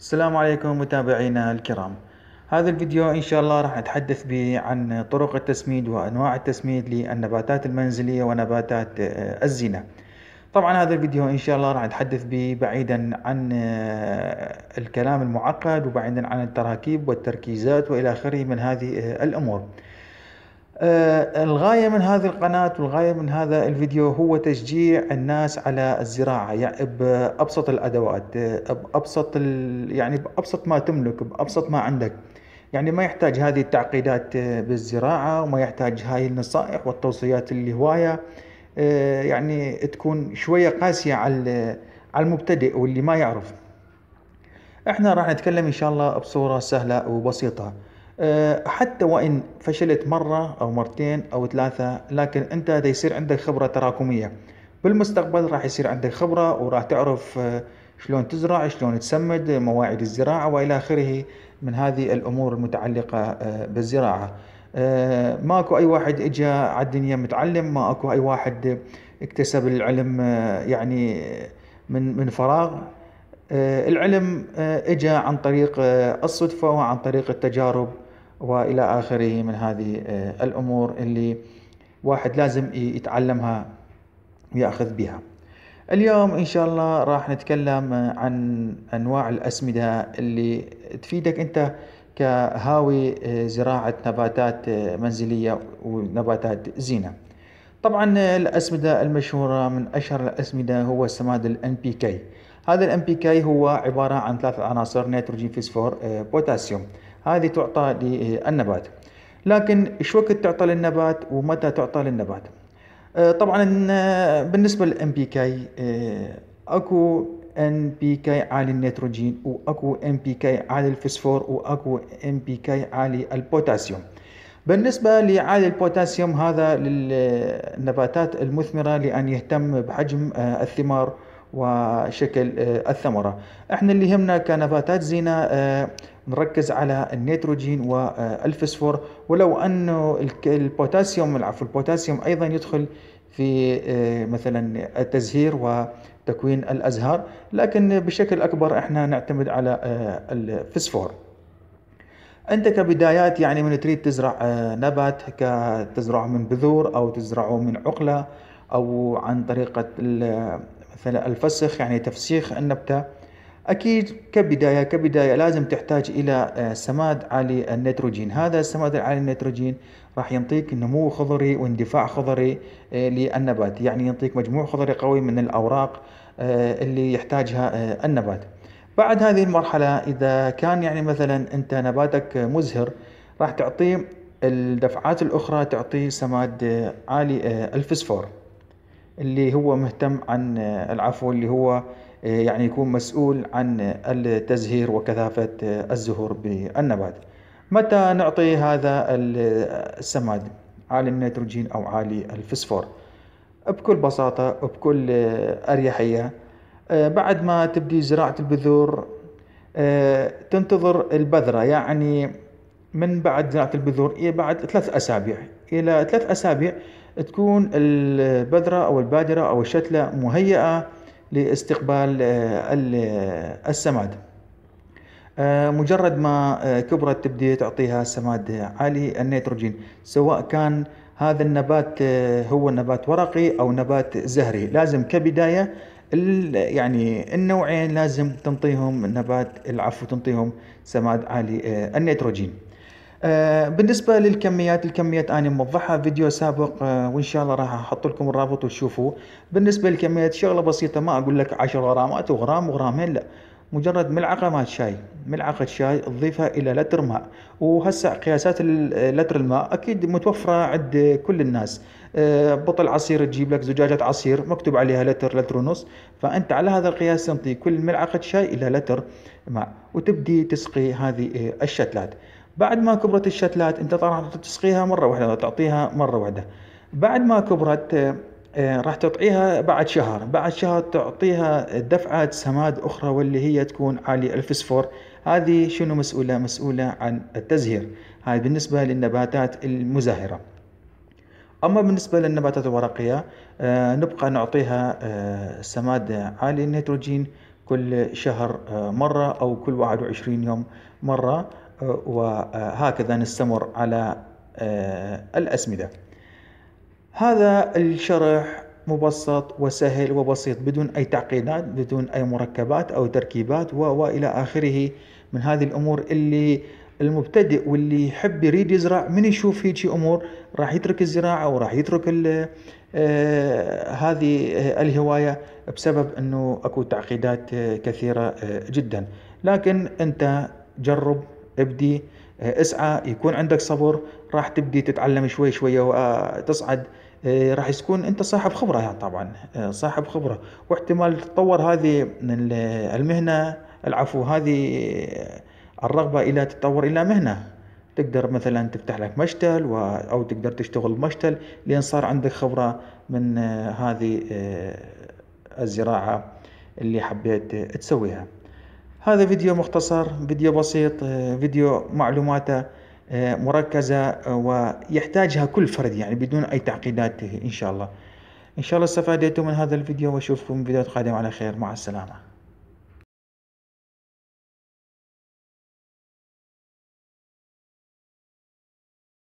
السلام عليكم متابعينا الكرام هذا الفيديو ان شاء الله راح نتحدث به عن طرق التسميد وانواع التسميد للنباتات المنزلية ونباتات آه، الزينة طبعا هذا الفيديو ان شاء الله راح نتحدث به بعيدا عن آه، الكلام المعقد وبعيدا عن التراكيب والتركيزات والى اخره من هذه آه، الامور آه، الغاية من هذه القناة والغاية من هذا الفيديو هو تشجيع الناس على الزراعة يعني بأبسط الأدوات بأبسط يعني بأبسط ما تملك بأبسط ما عندك يعني ما يحتاج هذه التعقيدات آه، بالزراعة وما يحتاج هاي النصائح والتوصيات اللي هواية آه، يعني تكون شوية قاسية على على المبتدئ واللي ما يعرف احنا راح نتكلم ان شاء الله بصورة سهلة وبسيطة آه، حتى وإن فشلت مرة أو مرتين أو ثلاثة لكن أنت دا يصير عندك خبرة تراكمية بالمستقبل راح يصير عندك خبرة وراح تعرف آه، شلون تزرع شلون تسمد مواعيد الزراعة وإلى آخره من هذه الأمور المتعلقة آه، بالزراعة ماكو أي واحد اجى على الدنيا متعلم ما أكو أي واحد اكتسب العلم يعني من من فراغ العلم اجى عن طريق الصدفة وعن طريق التجارب والى اخره من هذه آه، الامور اللي واحد لازم يتعلمها وياخذ بها. اليوم ان شاء الله راح نتكلم آه، عن انواع الاسمده اللي تفيدك انت كهاوي آه، زراعه نباتات منزليه ونباتات زينه. طبعا الاسمده المشهوره من اشهر الاسمده هو السماد الان بي كي. هذا الام بي كي هو عباره عن ثلاث عناصر نيتروجين فسفور بوتاسيوم. هذه تعطى للنبات آه، لكن ايش وقت تعطى للنبات ومتى تعطى للنبات آه، طبعا آه، بالنسبه للام بي كي اكو ان بي كي عالي النيتروجين واكو ام بي كي عالي الفسفور واكو ام بي كي عالي البوتاسيوم بالنسبة لعالي البوتاسيوم هذا للنباتات المثمرة لأن يهتم بحجم الثمار وشكل الثمرة احنا اللي يهمنا كنباتات زينة نركز على النيتروجين والفسفور آه، ولو انه البوتاسيوم العفو البوتاسيوم ايضا يدخل في آه، مثلا التزهير وتكوين الازهار لكن بشكل اكبر احنا نعتمد على آه، الفسفور انت كبدايات يعني من تريد تزرع نبات كتزرعه من بذور او تزرعه من عقله او عن طريقه مثلا الفسخ يعني تفسيخ النبته أكيد كبداية كبداية لازم تحتاج إلى آه، سماد عالي النيتروجين هذا السماد العالي النيتروجين راح يعطيك نمو خضري واندفاع خضري آه، للنبات يعني ينطيك مجموع خضري قوي من الأوراق آه، اللي يحتاجها النبات بعد هذه المرحلة إذا كان يعني مثلا أنت نباتك مزهر راح تعطيه الدفعات الأخرى تعطيه سماد عالي الفسفور اللي هو مهتم عن العفو اللي هو آه، يعني يكون مسؤول عن التزهير وكثافة آه، الزهور بالنبات متى نعطي هذا السماد عالي النيتروجين أو عالي الفسفور بكل بساطة وبكل آه، أريحية بعد ما تبدي زراعة البذور تنتظر البذرة يعني من بعد زراعة البذور إلى بعد ثلاث أسابيع إلى ثلاث أسابيع تكون البذرة أو البادرة أو الشتلة مهيئة لاستقبال آه، آه، السماد آه، مجرد ما كبرت تبدي تعطيها سماد عالي النيتروجين سواء كان هذا النبات هو نبات ورقي او نبات زهري لازم كبدايه يعني النوعين لازم تنطيهم نبات العفو تنطيهم سماد عالي النيتروجين آه، بالنسبه للكميات الكميات انا موضحها فيديو سابق آه، وان شاء الله راح احط لكم الرابط وتشوفوه بالنسبه للكميات شغله بسيطه ما اقول لك 10 غرامات وغرام وغرامين لا مجرد ملعقه مال شاي ملعقه شاي تضيفها الى لتر ماء وهسه قياسات لتر الماء اكيد متوفره عند كل الناس آه، بطل عصير تجيب لك زجاجه عصير مكتوب عليها لتر لتر ونص فانت على هذا القياس تنطي كل ملعقه شاي الى لتر ماء وتبدي تسقي هذه الشتلات بعد ما كبرت الشتلات انت راح تسقيها مره واحده تعطيها مره واحده بعد ما كبرت آه، آه، راح تطعيها بعد شهر بعد شهر تعطيها دفعة سماد أخرى واللي هي تكون عالية الفسفور هذه شنو مسؤولة مسؤولة عن التزهير هاي بالنسبة للنباتات المزهرة أما بالنسبة للنباتات الورقية آه، نبقى نعطيها سماد عالي النيتروجين كل شهر مرة أو كل 21 يوم مرة وهكذا نستمر على آه، الأسمدة هذا الشرح مبسط وسهل وبسيط بدون أي تعقيدات بدون أي مركبات أو تركيبات وإلى آخره من هذه الأمور اللي المبتدئ واللي يحب يريد يزرع من يشوف هيك امور راح يترك الزراعه وراح يترك آه هذه آه، الهوايه بسبب انه اكو تعقيدات آه، كثيره جدا لكن انت جرب ابدي آه، اسعى يكون عندك صبر راح تبدي تتعلم شوي شوي وتصعد آه، آه، راح تكون انت صاحب خبره يعني طبعا صاحب خبره واحتمال تتطور هذه المهنه العفو هذه الرغبه الى تتطور الى مهنه تقدر مثلا تفتح لك مشتل او تقدر تشتغل مشتل لان صار عندك خبره من هذه الزراعه اللي حبيت تسويها هذا فيديو مختصر فيديو بسيط آه، فيديو معلوماته آه، مركزة آه، ويحتاجها كل فرد يعني بدون أي تعقيدات إن شاء الله إن شاء الله استفادتم من هذا الفيديو وأشوفكم في فيديوهات قادمة على خير مع السلامة